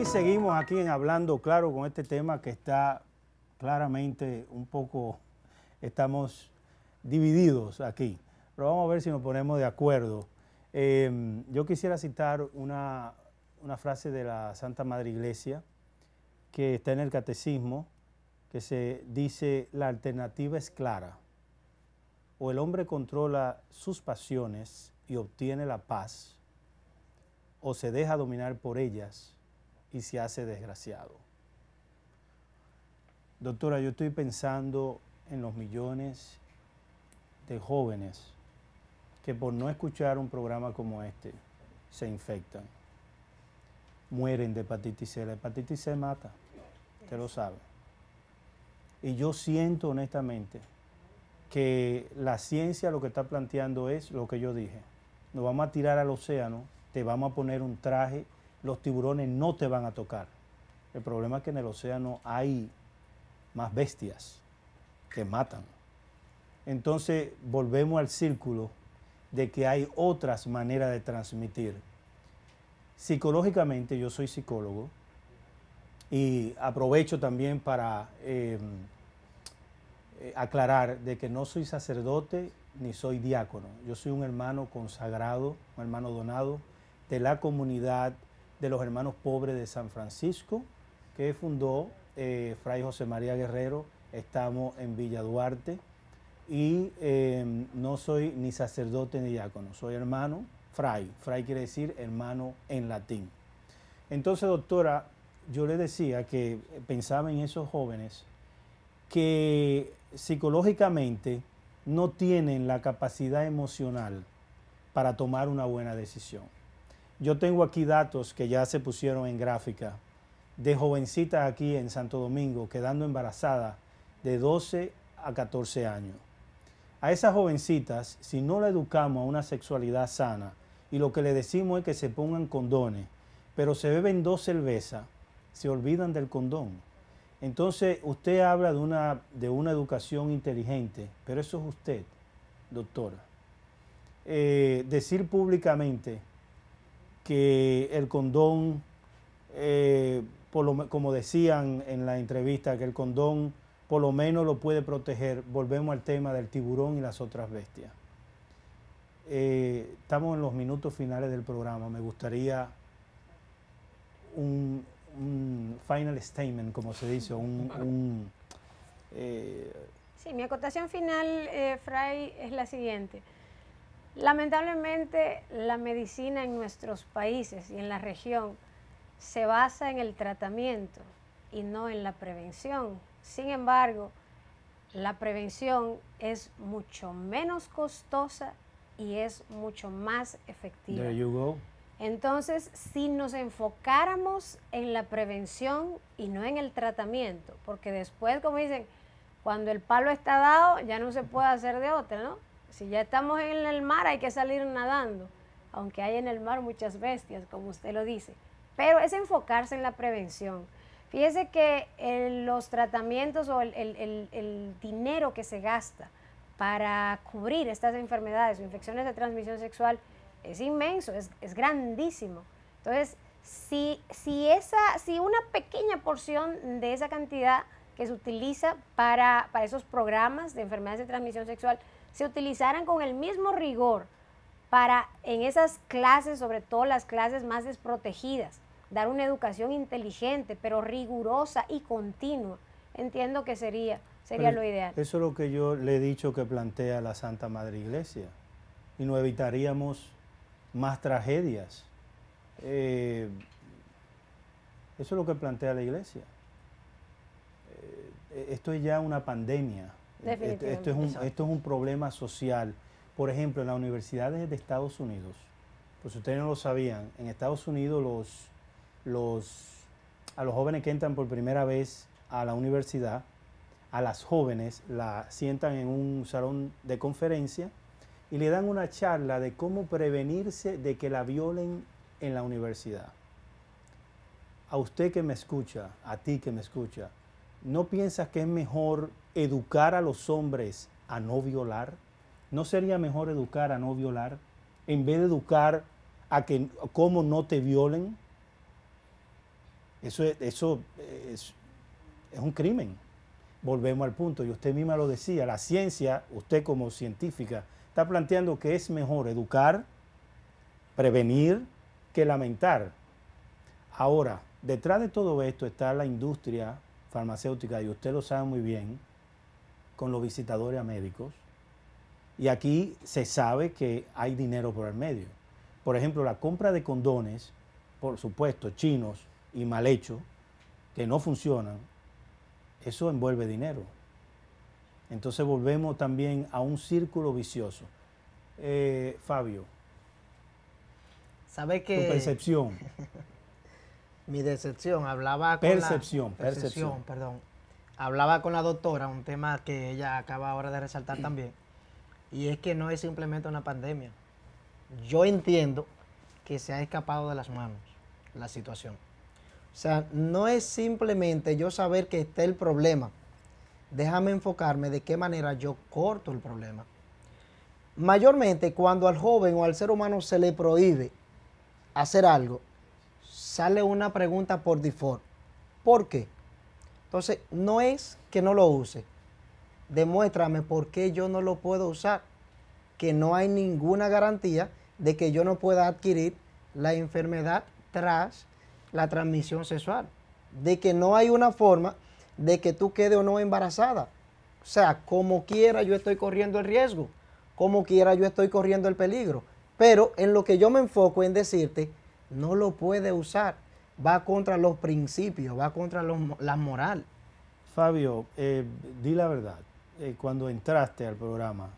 Y seguimos aquí en Hablando Claro con este tema que está claramente un poco, estamos divididos aquí, pero vamos a ver si nos ponemos de acuerdo. Em, yo quisiera citar una, una frase de la Santa Madre Iglesia que está en el Catecismo, que se dice, la alternativa es clara, o el hombre controla sus pasiones y obtiene la paz, o se deja dominar por ellas y se hace desgraciado. Doctora, yo estoy pensando en los millones de jóvenes que por no escuchar un programa como este se infectan, mueren de hepatitis C. La hepatitis C mata, usted lo sabe. Y yo siento honestamente que la ciencia lo que está planteando es lo que yo dije. Nos vamos a tirar al océano, te vamos a poner un traje los tiburones no te van a tocar. El problema es que en el océano hay más bestias que matan. Entonces volvemos al círculo de que hay otras maneras de transmitir. Psicológicamente, yo soy psicólogo y aprovecho también para em, eh, aclarar de que no soy sacerdote ni soy diácono. Yo soy un hermano consagrado, un hermano donado de la comunidad de los hermanos pobres de San Francisco, que fundó eh, Fray José María Guerrero. Estamos en Villa Duarte y eh, no soy ni sacerdote ni diácono, soy hermano, fray. Fray quiere decir hermano en latín. Entonces, doctora, yo le decía que pensaba en esos jóvenes que psicológicamente no tienen la capacidad emocional para tomar una buena decisión. Yo tengo aquí datos que ya se pusieron en gráfica de jovencitas aquí en Santo Domingo quedando embarazadas de 12 a 14 años. A esas jovencitas, si no la educamos a una sexualidad sana y lo que le decimos es que se pongan condones, pero se beben dos cervezas, se olvidan del condón. Entonces, usted habla de una, de una educación inteligente, pero eso es usted, doctora. Eh, decir públicamente que el condón, eh, como decían en la entrevista, que el condón por lo menos lo puede proteger. Volvemos al tema del tiburón y las otras bestias. Eh, estamos en los minutos finales del programa. Me gustaría un, final statement, como se dice, eh, sí, mi acotación final, eh, Fray, es la siguiente. Lamentablemente, la medicina en nuestros países y en la región se basa en el tratamiento y no en la prevención. Sin embargo, la prevención es mucho menos costosa y es mucho más efectiva. Entonces, si nos enfocáramos en la prevención y no en el tratamiento, porque después, como dicen, cuando el palo está dado, ya no se puede hacer de otra, ¿no? Si ya estamos en el mar, hay que salir nadando, aunque hay en el mar muchas bestias, como usted lo dice. Pero es enfocarse en la prevención. Fíjese que eh, los tratamientos o el, dinero que se gasta para cubrir estas enfermedades o infecciones de transmisión sexual es inmenso, es, grandísimo. Entonces, si, si, una pequeña porción de esa cantidad que se utiliza para esos programas de enfermedades de transmisión sexual se utilizaran con el mismo rigor para en esas clases, sobre todo las clases más desprotegidas, dar una educación inteligente, pero rigurosa y continua, entiendo que sería, sería lo ideal. Eso es lo que yo le he dicho que plantea la Santa Madre Iglesia, y no evitaríamos más tragedias. Eh, eso es lo que plantea la Iglesia. Eh, esto es ya una pandemia esto, este es un, esto es un problema social. Por ejemplo, en las universidades de Estados Unidos, pues ustedes no lo sabían, en Estados Unidos a los jóvenes que entran por primera vez a la universidad, a las jóvenes la sientan en un salón de conferencia y le dan una charla de cómo prevenirse de que la violen en la universidad. A usted que me escucha, a ti que me escucha, ¿no piensas que es mejor educar a los hombres a no violar? ¿No sería mejor educar a no violar en vez de educar a que cómo no te violen? Eso, eso es, es un crimen. Volvemos al punto, y usted misma lo decía, la ciencia, usted como científica, está planteando que es mejor educar, prevenir, que lamentar. Ahora, detrás de todo esto está la industria farmacéutica, y usted lo sabe muy bien, con los visitadores a médicos. Y aquí se sabe que hay dinero por el medio. Por ejemplo, la compra de condones, por supuesto, chinos y mal hechos, que no funcionan, eso envuelve dinero. Entonces volvemos también a un círculo vicioso. Eh, Fabio, ¿sabe que... Tu percepción. mi decepción, hablaba con percepción, percepción, perdón. Hablaba con la doctora, un tema que ella acaba ahora de resaltar también, y es que no es simplemente una pandemia. Yo entiendo que se ha escapado de las manos la situación. O sea, no es simplemente yo saber que está el problema. Déjame enfocarme de qué manera yo corto el problema. Mayormente cuando al joven o al ser humano se le prohíbe hacer algo, sale una pregunta por default. ¿Por qué? Entonces, no es que no lo use. Demuéstrame por qué yo no lo puedo usar. Que no hay ninguna garantía de que yo no pueda adquirir la enfermedad tras la transmisión sexual. De que no hay una forma de que tú quede o no embarazada. O sea, como quiera yo estoy corriendo el riesgo, como quiera yo estoy corriendo el peligro. Pero en lo que yo me enfoco en decirte no lo puede usar. Va contra los principios, va contra la moral. Fabio, eh, di la verdad. Eh, cuando entraste al programa,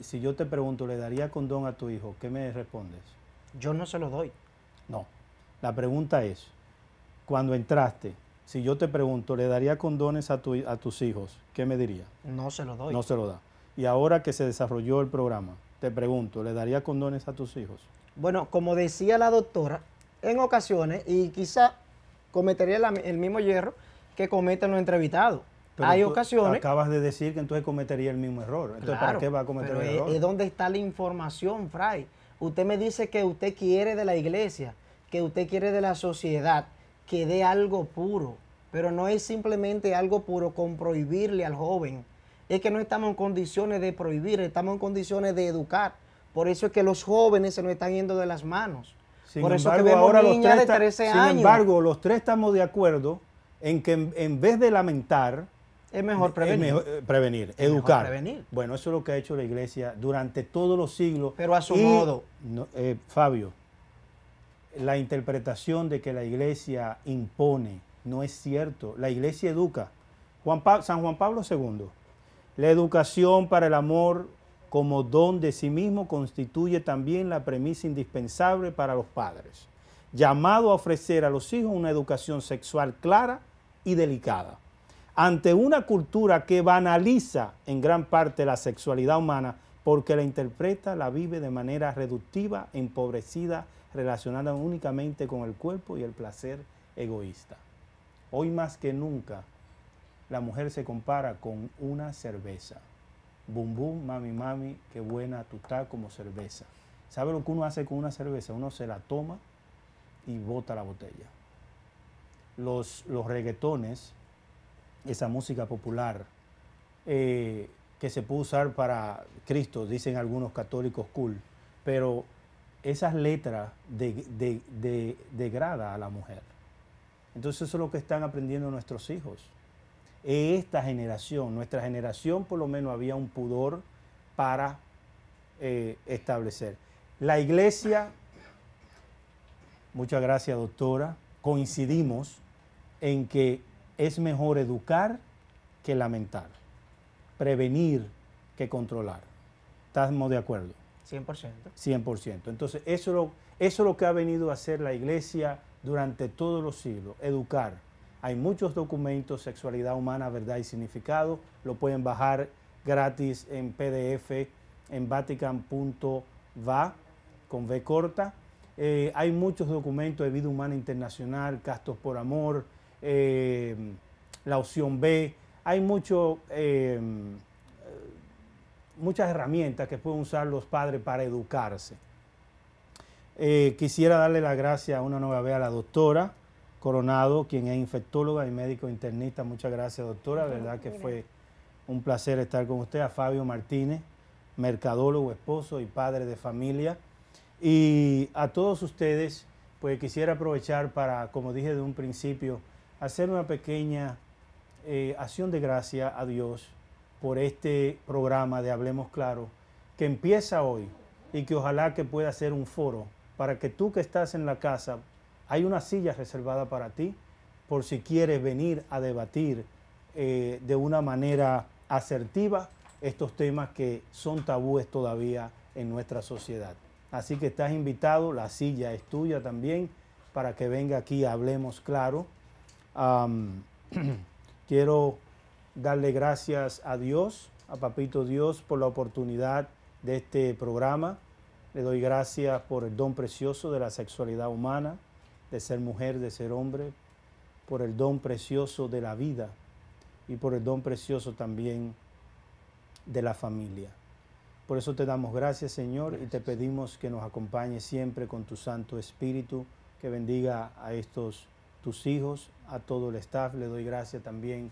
si yo te pregunto, ¿le daría condón a tu hijo? ¿Qué me respondes? Yo no se lo doy. No. La pregunta es, cuando entraste, si yo te pregunto, ¿le daría condones a, a tus hijos? ¿Qué me diría? No se lo doy. No se lo da. Y ahora que se desarrolló el programa, te pregunto, ¿le daría condones a tus hijos? Bueno, como decía la doctora, en ocasiones, y quizá cometería el mismo hierro que cometen los entrevistados. Pero Hay ocasiones. Acabas de decir que entonces cometería el mismo error. Entonces, ¿para qué va a cometer el error? Es está la información, Fray. Usted me dice que usted quiere de la iglesia, que usted quiere de la sociedad, que dé algo puro. Pero no es simplemente algo puro con prohibirle al joven. Es que no estamos en condiciones de prohibir, estamos en condiciones de educar. Por eso es que los jóvenes se nos están yendo de las manos. Por embargo, que ahora los tres de 13 años. Sin embargo, los tres estamos de acuerdo en que en, vez de lamentar, es mejor prevenir. Eh, prevenir, educar. Bueno, eso es lo que ha hecho la iglesia durante todos los siglos. Pero a su modo. Eh, Fabio, la interpretación de que la iglesia impone no es cierto. La iglesia educa. San Juan Pablo II, la educación para el amor como don de sí mismo constituye también la premisa indispensable para los padres, llamado a ofrecer a los hijos una educación sexual clara y delicada. Ante una cultura que banaliza en gran parte la sexualidad humana porque la interpreta, la vive de manera reductiva, empobrecida, relacionada únicamente con el cuerpo y el placer egoísta. Hoy más que nunca, la mujer se compara con una cerveza Bum bum, mami, mami, qué buena tú estás como cerveza. ¿Sabe lo que uno hace con una cerveza? Uno se la toma y bota la botella. Los, los reggaetones, esa música popular eh, que se puede usar para Cristo, dicen algunos católicos cool, pero esas letras degradan de, de, a la mujer. Entonces eso es lo que están aprendiendo nuestros hijos esta generación, nuestra generación por lo menos había un pudor para eh, establecer. La iglesia, muchas gracias doctora, coincidimos en que es mejor educar que lamentar, prevenir que controlar. ¿Estamos de acuerdo? 100%. 100%. Entonces, eso eso es lo que ha venido a hacer la iglesia durante todos los siglos, educar hay muchos documentos, Sexualidad Humana, Verdad y Significado. Lo pueden bajar gratis en PDF en vatican.va con V corta. Eh, hay muchos documentos de vida humana internacional, Castos por Amor, eh, la opción B. Hay mucho, eh, muchas herramientas que pueden usar los padres para educarse. quisiera darle la gracia una nueva vez a la doctora Coronado, quien es infectóloga y médico internista. Muchas gracias, doctora. La verdad que fue un placer estar con usted. A Fabio Martínez, mercadólogo, esposo y padre de familia. Y a todos ustedes, pues quisiera aprovechar para, como dije de un principio, hacer una pequeña eh, acción de gracia a Dios por este programa de Hablemos Claro, que empieza hoy y que ojalá que pueda ser un foro para que tú que estás en la casa hay una silla reservada para ti por si quieres venir a debatir eh, de una manera asertiva estos temas que son tabúes todavía en nuestra sociedad. Así que estás invitado, la silla es tuya también, para que venga aquí, hablemos claro. quiero darle gracias a Dios, a Papito Dios, por la oportunidad de este programa. Le doy gracias por el don precioso de la sexualidad humana de ser mujer, de ser hombre, por el don precioso de la vida y por el don precioso también de la familia. Por eso te damos gracias, Señor, y te pedimos que nos acompañe siempre con tu Santo Espíritu, que bendiga a estos tus hijos, a todo el staff. Le doy gracias también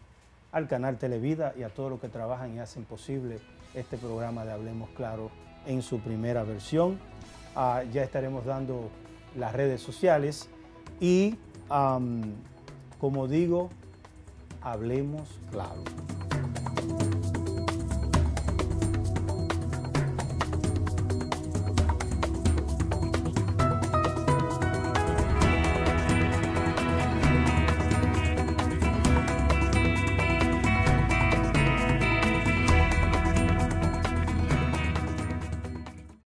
al canal Televida y a todos los que trabajan y hacen posible este programa de Hablemos Claro en su primera versión. Ah, ya estaremos dando las redes sociales y, como digo, hablemos claro.